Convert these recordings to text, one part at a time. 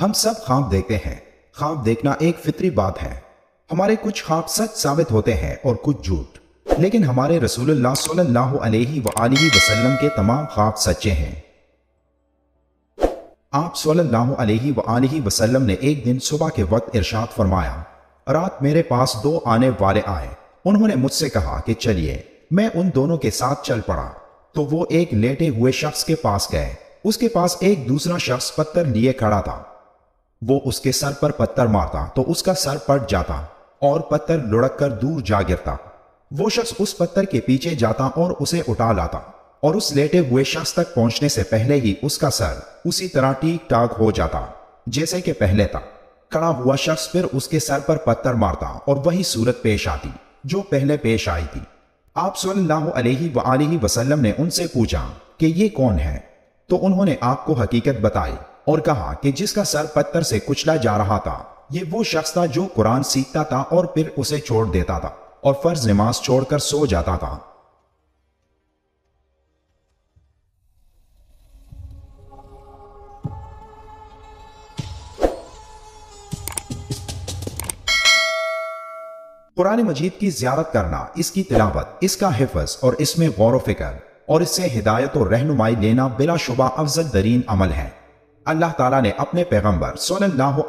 हम सब ख्वाब देखते हैं ख्वाब देखना एक फितरी बात है हमारे कुछ ख्वाब सच साबित होते हैं और कुछ झूठ लेकिन हमारे रसूल सल्लल्लाहु वसल्लम के तमाम ख्वाब सच्चे हैं आप सल्लल्लाहु अलैहि वसल्लम ने एक दिन सुबह के वक्त इरशाद फरमाया रात मेरे पास दो आने वाले आए उन्होंने मुझसे कहा कि चलिए मैं उन दोनों के साथ चल पड़ा तो वो एक लेटे हुए शख्स के पास गए उसके पास एक दूसरा शख्स पत्थर लिए खड़ा था वो उसके सर पर पत्थर मारता तो उसका सर पट जाता और पत्थर लुढ़क कर दूर जा गिरता वो शख्स उस पत्थर के पीछे जाता और उसे उठा लाता और उस लेटे हुए शख्स तक पहुंचने से पहले ही उसका सर उसी तरह ठीक ठाक हो जाता जैसे कि पहले था खड़ा हुआ शख्स फिर उसके सर पर पत्थर मारता और वही सूरत पेश आती जो पहले पेश आई थी आप सल्लल्लाहु अलैहि वसल्लम ने उनसे पूछा कि ये कौन है तो उन्होंने आपको हकीकत बताई और कहा कि जिसका सर पत्थर से कुचला जा रहा था ये वो शख्स था जो कुरान सीखता था और फिर उसे छोड़ देता था और फर्ज नमाज छोड़कर सो जाता था कुरान मजीद की ज्यारत करना इसकी तिलावत इसका हिफज और इसमें गौर व फिक्र और इससे हिदायत और रहनुमाई लेना बिलाशुबा अफजल तरीन अमल है अल्लाह तला ने अपने पैगम्बर सल्लल्लाहु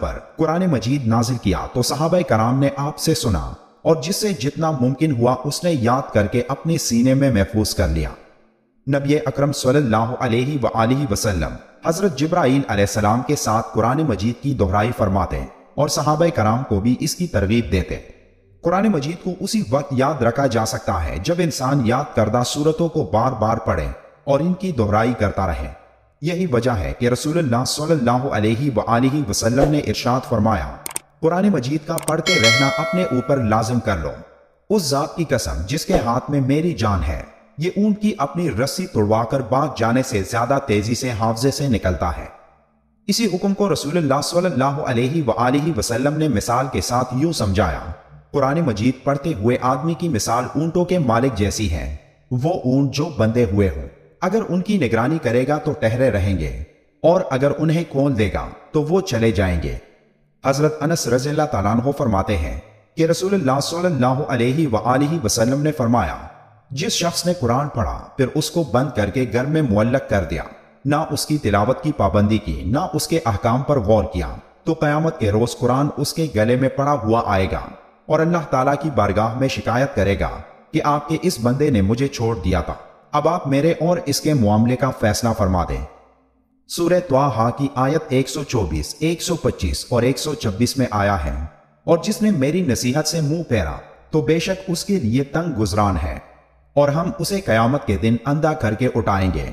पर कुरान मजीद नाजिल किया तो साहब कराम ने आपसे सुना और जिससे जितना मुमकिन हुआ उसने याद करके अपने सीने में महफूज कर लिया नबी अक्रम सल्लाम हज़रत जब्राईल सलाम के साथ कुरान मजीद की दोहराई फरमाते और साहब कराम को भी इसकी तरगीब देते कुरान मजीद को उसी वक्त याद रखा जा सकता है जब इंसान याद करदा सूरतों को बार बार पढ़े और इनकी दोहराई करता रहे यही वजह है कि रसूल सल्लल्लाहु वसल्लम ने इरशाद फरमाया कुरान मजीद का पढ़ते रहना अपने ऊपर लाजम कर लो उस जात की कसम जिसके हाथ में मेरी जान है ये ऊंट की अपनी रस्सी तोड़वाकर भाग जाने से ज्यादा तेजी से हाफजे से निकलता है इसी हुक्म को रसूल सल्लल्लाहु ने मिसाल के साथ यूं समझाया कुरान मजीद पढ़ते हुए आदमी की मिसाल ऊंटों के मालिक जैसी है वो ऊंट जो बंधे हुए हों अगर उनकी निगरानी करेगा तो ठहरे रहेंगे और अगर उन्हें कौन देगा तो वो चले जाएंगे हजरत अनस रजील्ला फरमाते हैं कि रसूल सल्लल्लाहु ने फरमाया जिस शख्स ने कुरान पढ़ा फिर उसको बंद करके घर में मुल्लक कर दिया ना उसकी तिलावत की पाबंदी की ना उसके अहकाम पर गौर किया तो क्यामत के रोज कुरान उसके गले में पड़ा हुआ आएगा और अल्लाह ताला की बारगाह में शिकायत करेगा कि आपके इस बंदे ने मुझे छोड़ दिया था अब आप मेरे और इसके मामले का फैसला फरमा दें सूर्य त्वाहा की आयत 124, 125 और 126 में आया है और जिसने मेरी नसीहत से मुंह फेरा तो बेशक उसके लिए तंग गुजरान है और हम उसे कयामत के दिन अंधा करके उठाएंगे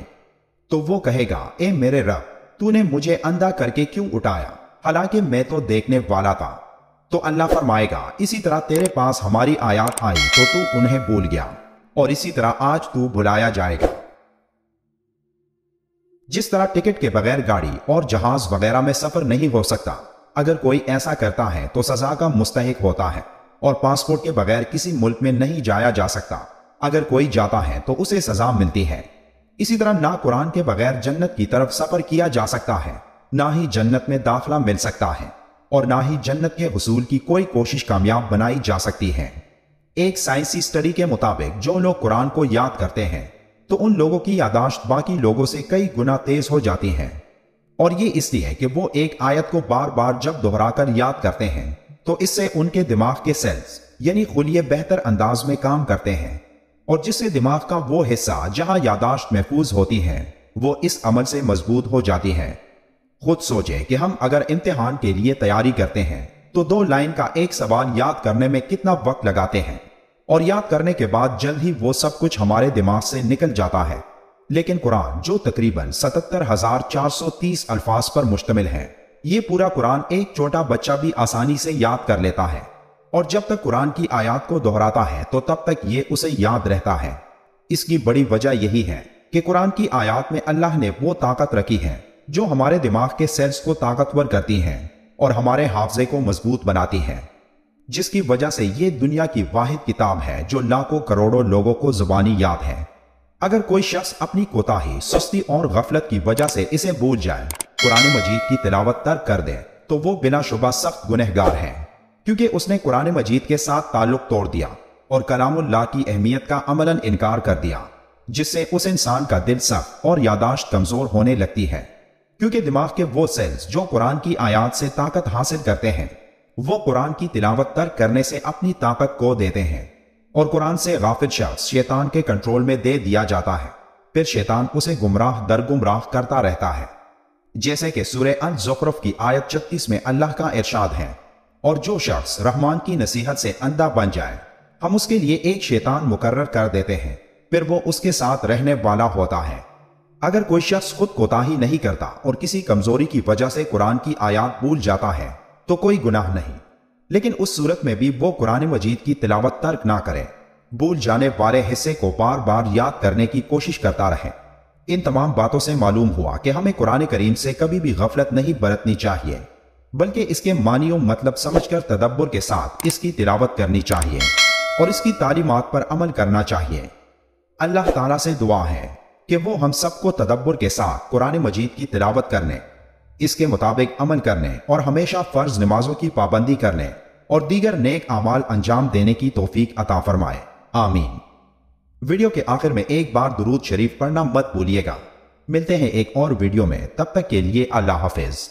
तो वो कहेगा ए मेरे रब तूने मुझे अंधा करके क्यों उठाया हालांकि मैं तो देखने वाला था तो अल्लाह फरमाएगा इसी तरह तेरे पास हमारी आयात आई तो तू उन्हें भूल गया और इसी तरह आज तू बुलाया जाएगा जिस तरह टिकट के बगैर गाड़ी और जहाज वगैरह में सफर नहीं हो सकता अगर कोई ऐसा करता है तो सजा का मुस्तक होता है और पासपोर्ट के बगैर किसी मुल्क में नहीं जाया जा सकता अगर कोई जाता है तो उसे सजा मिलती है इसी तरह ना कुरान के बगैर जन्नत की तरफ सफर किया जा सकता है ना ही जन्नत में दाखला मिल सकता है और ना ही जन्नत के हसूल की कोई कोशिश कामयाब बनाई जा सकती है एक साइंसी स्टडी के मुताबिक जो लोग कुरान को याद करते हैं तो उन लोगों की यादाश्त बाकी लोगों से कई गुना तेज हो जाती है और ये इसलिए कि वो एक आयत को बार बार जब दोहराकर याद करते हैं तो इससे उनके दिमाग के सेल्स यानी खुलिए बेहतर अंदाज में काम करते हैं और जिससे दिमाग का वो हिस्सा जहां यादाश्त महफूज होती है वो इस अमल से मजबूत हो जाती है खुद सोचे कि हम अगर इम्तिहान के लिए तैयारी करते हैं तो दो लाइन का एक सवाल याद करने में कितना वक्त लगाते हैं और याद करने के बाद जल्द ही वो सब कुछ हमारे दिमाग से निकल जाता है लेकिन कुरान जो तकरीबन सतहत्तर हजार चार सौ तीस अल्फाज पर मुश्तमिल है ये पूरा कुरान एक छोटा बच्चा भी आसानी से याद कर लेता है और जब तक कुरान की आयात को दोहराता है तो तब तक ये उसे याद रहता है इसकी बड़ी वजह यही है कि कुरान की आयात में अल्लाह ने वो ताकत रखी है जो हमारे दिमाग के सेल्स को ताकतवर करती हैं और हमारे हाफजे को मजबूत बनाती हैं जिसकी वजह से ये दुनिया की वाहिद किताब है जो लाखों करोड़ों लोगों को जुबानी याद है अगर कोई शख्स अपनी कोताही सुस्ती और गफलत की वजह से इसे भूल जाए कुरान मजीद की तिलावत तर कर दे तो वो बिना शुबा सख्त गुनहगार है क्योंकि उसने कुरान मजीद के साथ ताल्लुक तोड़ दिया और कलामुल्लाह की अहमियत का अमलन इनकार कर दिया जिससे उस इंसान का दिल सख्त और यादाश्त कमजोर होने लगती है क्योंकि दिमाग के वो सेल्स जो कुरान की आयात से ताकत हासिल करते हैं वो कुरान की तिलावत तर करने से अपनी ताकत को देते हैं और कुरान से गाफिल शख्स शैतान के कंट्रोल में दे दिया जाता है फिर शैतान उसे गुमराह दर गुमराह करता रहता है जैसे कि सूर्य अल जुक्रफ की आयत छत्तीस में अल्लाह का इरशाद है और जो शख्स रहमान की नसीहत से अंधा बन जाए हम उसके लिए एक शैतान मुकर्र कर देते हैं फिर वो उसके साथ रहने वाला होता है अगर कोई शख्स खुद कोताही नहीं करता और किसी कमजोरी की वजह से कुरान की आयात भूल जाता है तो कोई गुनाह नहीं लेकिन उस सूरत में भी वो कुरान मजीद की तिलावत तर्क ना करें भूल जाने वाले हिस्से को बार बार याद करने की कोशिश करता रहे इन तमाम बातों से मालूम हुआ कि हमें कुरान करीम से कभी भी गफलत नहीं बरतनी चाहिए बल्कि इसके मानियों मतलब समझकर तदब्बर के साथ इसकी तिलावत करनी चाहिए और इसकी तालीमत पर अमल करना चाहिए अल्लाह ताला से दुआ है कि वो हम सबको तदब्बर के साथ कुरान मजीद की तिलावत करने इसके मुताबिक अमल करने और हमेशा फर्ज नमाजों की पाबंदी करने और दीगर नेक अमाल अंजाम देने की तोफीक अता फरमाए आमीन वीडियो के आखिर में एक बार दुरूद शरीफ पढ़ना मत भूलिएगा मिलते हैं एक और वीडियो में तब तक के लिए अल्लाह हाफिज़